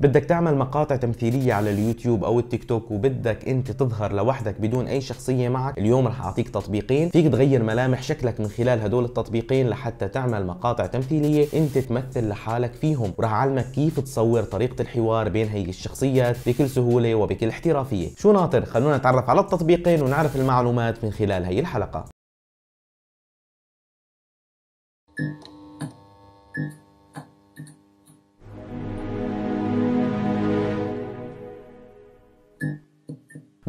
بدك تعمل مقاطع تمثيلية على اليوتيوب أو التيك توك وبدك أنت تظهر لوحدك بدون أي شخصية معك اليوم رح أعطيك تطبيقين فيك تغير ملامح شكلك من خلال هدول التطبيقين لحتى تعمل مقاطع تمثيلية أنت تمثل لحالك فيهم ورح أعلمك كيف تصور طريقة الحوار بين هي الشخصيات بكل سهولة وبكل احترافية شو ناطر خلونا نتعرف على التطبيقين ونعرف المعلومات من خلال هي الحلقة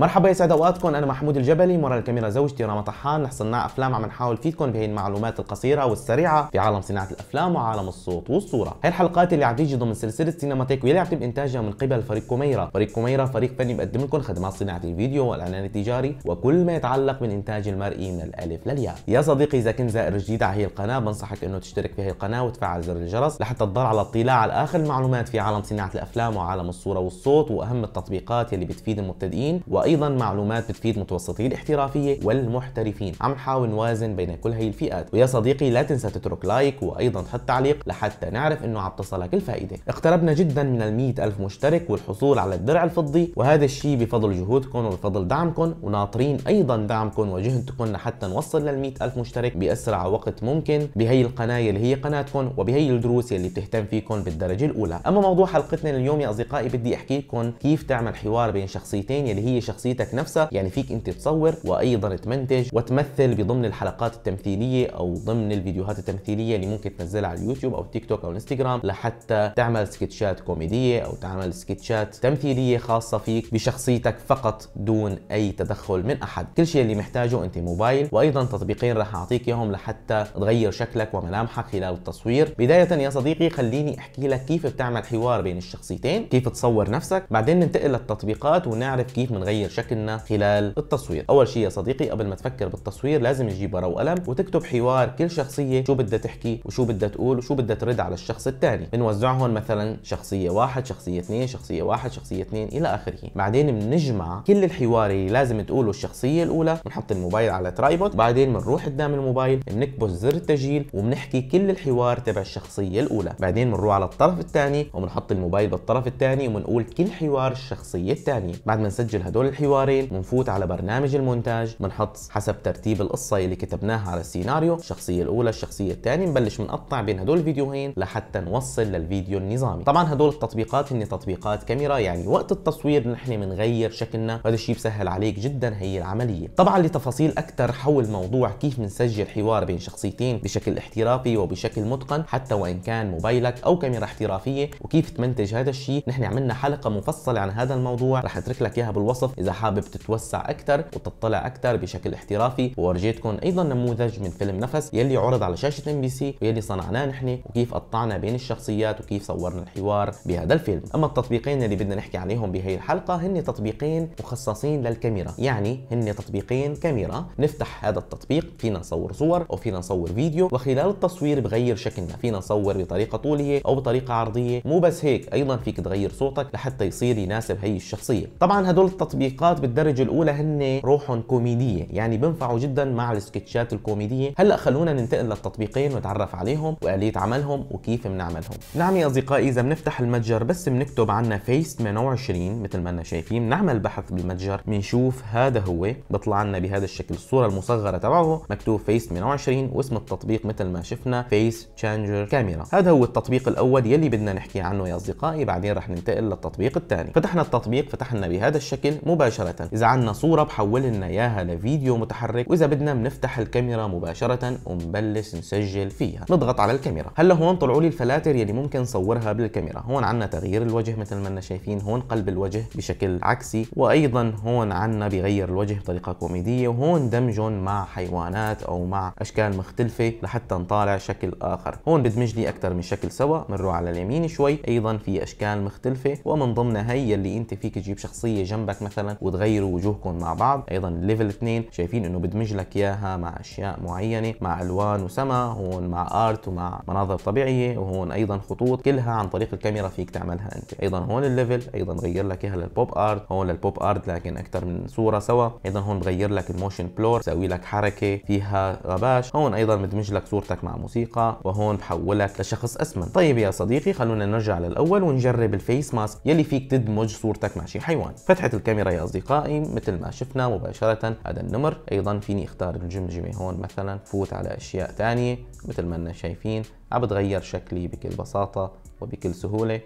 مرحبا يسعد اوقاتكم انا محمود الجبلي مرة الكاميرا زوجتي راما طحان نحن صناع افلام عم نحاول فيدكم بهي المعلومات القصيره والسريعه في عالم صناعه الافلام وعالم الصوت والصوره هي الحلقات اللي عم تيجي ضمن سلسله سينماتيك واللي عم تم انتاجها من قبل فريق كوميرا فريق كوميرا فريق فني بقدم لكم خدمات صناعه الفيديو والاعلان التجاري وكل ما يتعلق بالانتاج المرئي من الالف للياء يا صديقي اذا كنت زائر جديد على هي القناه بنصحك انه تشترك في هي القناه وتفعل زر الجرس لحتى تضل على اطلاع على اخر المعلومات في عالم صناعه الافلام وعالم الصوره والصوت واهم التطبيقات يلي بتفيد المبتدئين وأي وايضا معلومات بتفيد متوسطي الاحترافيه والمحترفين عم نحاول نوازن بين كل هي الفئات ويا صديقي لا تنسى تترك لايك وايضا تحط تعليق لحتى نعرف انه عم تصلك الفائده اقتربنا جدا من ال ألف مشترك والحصول على الدرع الفضي وهذا الشيء بفضل جهودكم وبفضل دعمكم وناطرين ايضا دعمكم وجهدكم لحتى نوصل لل ألف مشترك باسرع وقت ممكن بهي القناه اللي هي قناتكم وبهي الدروس اللي بتهتم فيكم بالدرجه الاولى اما موضوع حلقتنا اليوم يا اصدقائي بدي احكي لكم كيف تعمل حوار بين شخصيتين اللي هي شخصيتين شخصيتك نفسها يعني فيك انت تصور وايضا تمنتج وتمثل بضمن الحلقات التمثيليه او ضمن الفيديوهات التمثيليه اللي ممكن تنزلها على اليوتيوب او التيك توك او الانستغرام لحتى تعمل سكتشات كوميديه او تعمل سكتشات تمثيليه خاصه فيك بشخصيتك فقط دون اي تدخل من احد كل شيء اللي محتاجه انت موبايل وايضا تطبيقين راح اعطيك اياهم لحتى تغير شكلك وملامحك خلال التصوير بدايه يا صديقي خليني احكي لك كيف بتعمل حوار بين الشخصيتين كيف تصور نفسك بعدين ننتقل للتطبيقات ونعرف كيف بنغير تغير شكلنا خلال التصوير اول شيء يا صديقي قبل ما تفكر بالتصوير لازم تجيب ورقه وقلم وتكتب حوار كل شخصيه شو بدها تحكي وشو بدها تقول وشو بدها ترد على الشخص الثاني بنوزعهم مثلا شخصيه واحد شخصيه اثنين شخصيه واحد شخصيه اثنين الى اخره بعدين بنجمع كل الحوار اللي لازم تقوله الشخصيه الاولى بنحط الموبايل على ترايبود بعدين بنروح قدام الموبايل بنكبس زر التسجيل وبنحكي كل الحوار تبع الشخصيه الاولى بعدين بنروح على الطرف الثاني وبنحط الموبايل بالطرف الثاني وبنقول كل حوار الشخصيه الثانيه بعد ما نسجل هدول الحوارين بنفوت على برنامج المونتاج بنحط حسب ترتيب القصه اللي كتبناها على السيناريو الشخصيه الاولى الشخصيه الثانيه نبلش بنقطع بين هدول الفيديوهين لحتى نوصل للفيديو النظامي طبعا هدول التطبيقات هن تطبيقات كاميرا يعني وقت التصوير نحن بنغير شكلنا وهذا الشيء بسهل عليك جدا هي العمليه طبعا لتفاصيل اكثر حول موضوع كيف بنسجل حوار بين شخصيتين بشكل احترافي وبشكل متقن حتى وان كان موبايلك او كاميرا احترافيه وكيف تمنتج هذا الشيء نحن عملنا حلقه مفصله عن هذا الموضوع رح اترك لك اياها بالوصف اذا حابب تتوسع اكثر وتطلع اكثر بشكل احترافي وورجيتكم ايضا نموذج من فيلم نفس يلي عرض على شاشه ام بي سي ويلي صنعناه نحن وكيف قطعنا بين الشخصيات وكيف صورنا الحوار بهذا الفيلم اما التطبيقين اللي بدنا نحكي عليهم بهي الحلقه هن تطبيقين مخصصين للكاميرا يعني هن تطبيقين كاميرا نفتح هذا التطبيق فينا نصور صور او فينا نصور فيديو وخلال التصوير بغير شكلنا فينا نصور بطريقه طوليه او بطريقه عرضيه مو بس هيك ايضا فيك تغير صوتك لحتى يصير يناسب هي الشخصيه طبعا هدول التطبيق التعليقات بالدرجه الاولى هن روحهم كوميديه يعني بينفعوا جدا مع السكتشات الكوميديه هلا خلونا ننتقل للتطبيقين ونتعرف عليهم واليه عملهم وكيف بنعملهم نعم يا اصدقائي اذا بنفتح المتجر بس بنكتب عنا فيس 28 مثل ما انا شايفين بنعمل بحث بالمتجر بنشوف هذا هو بيطلع لنا بهذا الشكل الصوره المصغره تبعه مكتوب فيس 28 واسم التطبيق مثل ما شفنا فيس تشانجر كاميرا هذا هو التطبيق الاول يلي بدنا نحكي عنه يا اصدقائي بعدين رح ننتقل للتطبيق الثاني فتحنا التطبيق فتحنا بهذا الشكل مو مباشره اذا عندنا صوره بحول لنا اياها لفيديو متحرك واذا بدنا بنفتح الكاميرا مباشره ونبلش نسجل فيها نضغط على الكاميرا هلا هون طلعوا لي الفلاتر يلي ممكن نصورها بالكاميرا هون عندنا تغيير الوجه مثل ما احنا شايفين هون قلب الوجه بشكل عكسي وايضا هون عندنا بغير الوجه بطريقه كوميديه وهون دمجهم مع حيوانات او مع اشكال مختلفه لحتى نطالع شكل اخر هون بدمج لي اكثر من شكل سوا بنروح على اليمين شوي ايضا في اشكال مختلفه ومن ضمنها هي اللي انت فيك تجيب شخصيه جنبك مثلا مثلا وتغيروا وجوهكم مع بعض ايضا ليفل 2 شايفين انه بدمج لك اياها مع اشياء معينه مع الوان وسما هون مع ارت ومع مناظر طبيعيه وهون ايضا خطوط كلها عن طريق الكاميرا فيك تعملها انت ايضا هون الليفل ايضا غير لك اياها للبوب ارت هون للبوب ارت لكن اكثر من صوره سوا ايضا هون بغير لك الموشن بلور بسوي لك حركه فيها غباش هون ايضا بدمج لك صورتك مع موسيقى وهون بحولك لشخص اسمن طيب يا صديقي خلونا نرجع للاول ونجرب الفيس ماسك يلي فيك تدمج صورتك مع شي حيوان فتحت الكاميرا يا أصدقائي مثل ما شفنا مباشرة هذا النمر أيضا فيني أختار الجمجمة هون مثلا فوت على أشياء ثانية مثل ما أنا شايفين عم بتغير شكلي بكل بساطة وبكل سهولة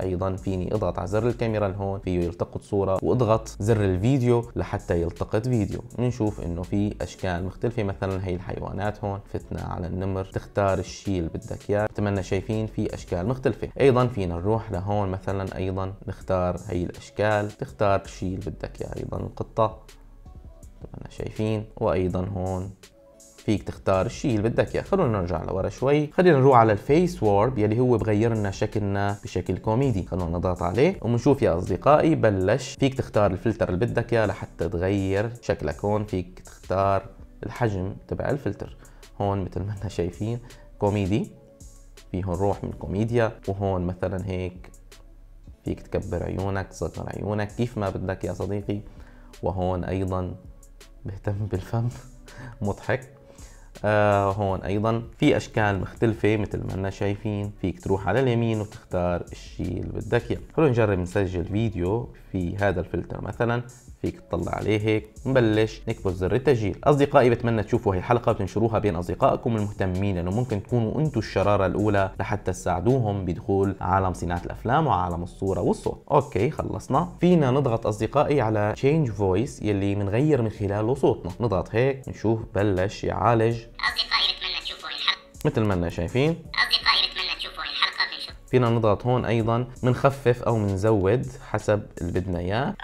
ايضا فيني اضغط على زر الكاميرا لهون فيه يلتقط صوره واضغط زر الفيديو لحتى يلتقط فيديو بنشوف انه في اشكال مختلفه مثلا هي الحيوانات هون فتنا على النمر تختار الشيء اللي بدك اياه بتمنى شايفين في اشكال مختلفه ايضا فينا نروح لهون مثلا ايضا نختار هي الاشكال تختار الشيء اللي بدك اياه ايضا القطه اتمنى شايفين وايضا هون فيك تختار الشيء اللي بدك اياه خلونا نرجع لورا شوي خلينا نروح على الفيس وارب يلي هو بغير لنا شكلنا بشكل كوميدي خلونا نضغط عليه وبنشوف يا اصدقائي بلش فيك تختار الفلتر اللي بدك اياه لحتى تغير شكلك هون فيك تختار الحجم تبع الفلتر هون مثل ما احنا شايفين كوميدي في هون روح من كوميديا وهون مثلا هيك فيك تكبر عيونك تصغر عيونك كيف ما بدك يا صديقي وهون ايضا بهتم بالفم مضحك آه هون ايضا في اشكال مختلفه مثل ما انا شايفين فيك تروح على اليمين وتختار الشيء اللي بدك اياه خلونا نجرب نسجل فيديو في هذا الفلتر مثلا فيك تطلع عليه هيك نبلش نكبس زر التسجيل اصدقائي بتمنى تشوفوا هي الحلقه وتنشروها بين اصدقائكم المهتمين لانه ممكن تكونوا انتم الشراره الاولى لحتى تساعدوهم بدخول عالم صناعه الافلام وعالم الصوره والصوت اوكي خلصنا فينا نضغط اصدقائي على تشينج فويس يلي بنغير من خلاله صوتنا نضغط هيك نشوف بلش يعالج اصدقائي بتمنى تشوفوا الحلقه مثل ما انا شايفين اصدقائي بتمنى تشوفوا الحلقه فينا نضغط هون ايضا بنخفف او بنزود حسب اللي بدنا اياه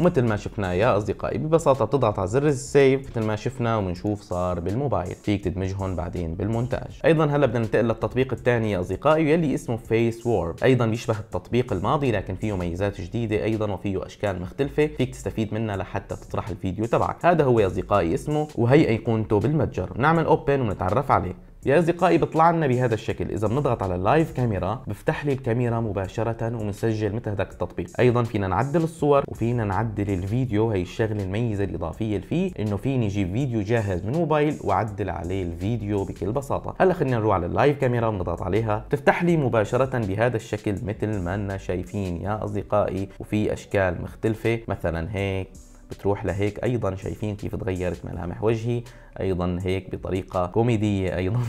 ومثل ما شفنا يا اصدقائي ببساطه بتضغط على زر السيف مثل ما شفنا وبنشوف صار بالموبايل فيك تدمجهم بعدين بالمونتاج ايضا هلا بدنا ننتقل للتطبيق الثاني يا اصدقائي يلي اسمه فيس وورب ايضا بيشبه التطبيق الماضي لكن فيه ميزات جديده ايضا وفيه اشكال مختلفه فيك تستفيد منها لحتى تطرح الفيديو تبعك هذا هو يا اصدقائي اسمه وهي ايقونته بالمتجر نعمل اوبن ونتعرف عليه يا اصدقائي بيطلع لنا بهذا الشكل اذا بنضغط على اللايف كاميرا بفتح لي الكاميرا مباشره ومسجل مثل هذاك التطبيق ايضا فينا نعدل الصور وفينا نعدل الفيديو هي الشغله الميزه الاضافيه اللي فيه انه فيني اجيب فيديو جاهز من موبايل واعدل عليه الفيديو بكل بساطه هلا خلينا نروح على اللايف كاميرا ونضغط عليها تفتح لي مباشره بهذا الشكل مثل ما انا شايفين يا اصدقائي وفي اشكال مختلفه مثلا هيك بتروح لهيك ايضا شايفين كيف تغيرت ملامح وجهي ايضا هيك بطريقه كوميديه ايضا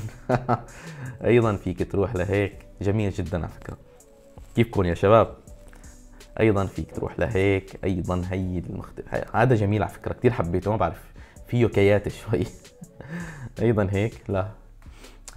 ايضا فيك تروح لهيك جميل جدا على فكره كيفكم يا شباب ايضا فيك تروح لهيك ايضا هي المختلف هذا جميل على فكره كثير حبيته ما بعرف فيه كيات شوي ايضا هيك لا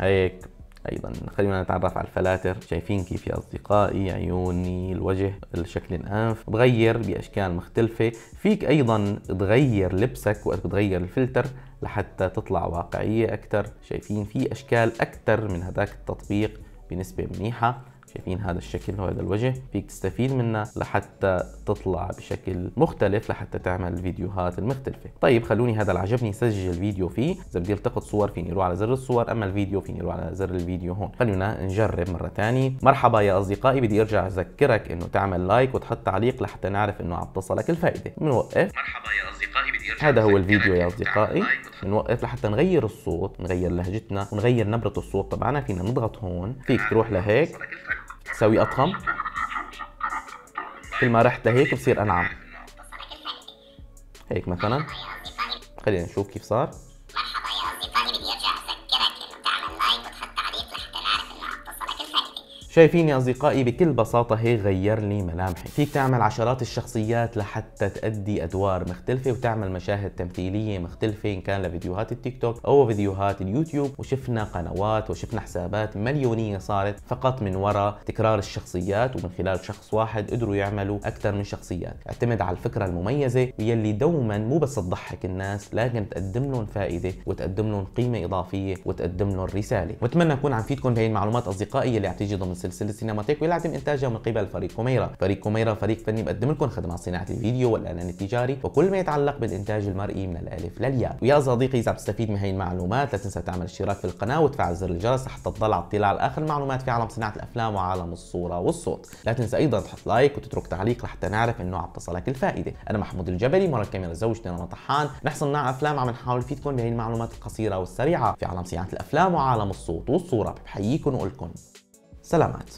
هيك أيضا خلينا نتعرف على الفلاتر شايفين كيف يا أصدقائي عيوني الوجه الشكل الأنف بغير بأشكال مختلفة فيك أيضا تغير لبسك وقت بتغير الفلتر لحتى تطلع واقعية أكثر شايفين في أشكال أكثر من هذاك التطبيق بنسبه منيحه شايفين هذا الشكل وهذا الوجه فيك تستفيد منه لحتى تطلع بشكل مختلف لحتى تعمل الفيديوهات المختلفه طيب خلوني هذا اللي عجبني سجل الفيديو فيه اذا بدي التقط صور فيني اروح على زر الصور اما الفيديو فيني اروح على زر الفيديو هون خلونا نجرب مره ثانيه مرحبا يا اصدقائي بدي ارجع اذكرك انه تعمل لايك وتحط تعليق لحتى نعرف انه عم تصلك الفائده بنوقف مرحبا يا اصدقائي هذا هو الفيديو يا uh, اصدقائي بنوقف لحتى نغير الصوت نغير لهجتنا ونغير نبره الصوت تبعنا فينا نضغط هون فيك تروح لهيك تسوي اضخم كل ما رحت لهيك بصير انعم هيك مثلا خلينا نشوف كيف صار شايفين يا أصدقائي بكل بساطة هي غير لي ملامحي فيك تعمل عشرات الشخصيات لحتى تأدي أدوار مختلفة وتعمل مشاهد تمثيلية مختلفة إن كان لفيديوهات التيك توك أو فيديوهات اليوتيوب وشفنا قنوات وشفنا حسابات مليونية صارت فقط من وراء تكرار الشخصيات ومن خلال شخص واحد قدروا يعملوا أكثر من شخصيات اعتمد على الفكرة المميزة يلي دوما مو بس تضحك الناس لكن تقدم لهم فائدة وتقدم لهم قيمة إضافية وتقدم لهم رسالة واتمنى أكون عم فيدكم بهي المعلومات أصدقائي اللي عم تيجي ضمن سلسله سينماتيك ويلعتم انتاجها من قبل فريق كوميرا فريق كوميرا فريق فني بقدم لكم خدمات صناعه الفيديو والاعلان التجاري وكل ما يتعلق بالانتاج المرئي من الالف للياء ويا صديقي اذا بتستفيد من هي المعلومات لا تنسى تعمل اشتراك في القناه وتفعل زر الجرس حتى تضل على اطلاع على اخر المعلومات في عالم صناعه الافلام وعالم الصوره والصوت لا تنسى ايضا تحط لايك وتترك تعليق لحتى نعرف انه عم تصلك الفائده انا محمود الجبلي مرة كاميرا زوجتي رنا طحان نحن صناع افلام عم نحاول نفيدكم بهي المعلومات القصيره والسريعه في عالم صناعه الافلام وعالم الصوت والصوره بحييكم واقول ሰላማት።